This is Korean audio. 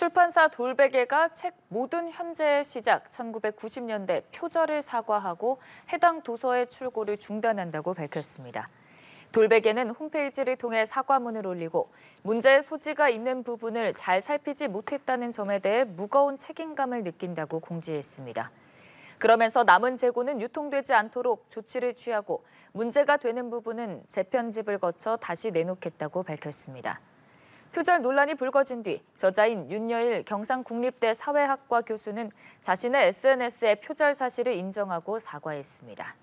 출판사 돌베개가 책 모든 현재의 시작 1990년대 표절을 사과하고 해당 도서의 출고를 중단한다고 밝혔습니다. 돌베개는 홈페이지를 통해 사과문을 올리고 문제의 소지가 있는 부분을 잘 살피지 못했다는 점에 대해 무거운 책임감을 느낀다고 공지했습니다. 그러면서 남은 재고는 유통되지 않도록 조치를 취하고 문제가 되는 부분은 재편집을 거쳐 다시 내놓겠다고 밝혔습니다. 표절 논란이 불거진 뒤 저자인 윤여일 경상국립대 사회학과 교수는 자신의 SNS에 표절 사실을 인정하고 사과했습니다.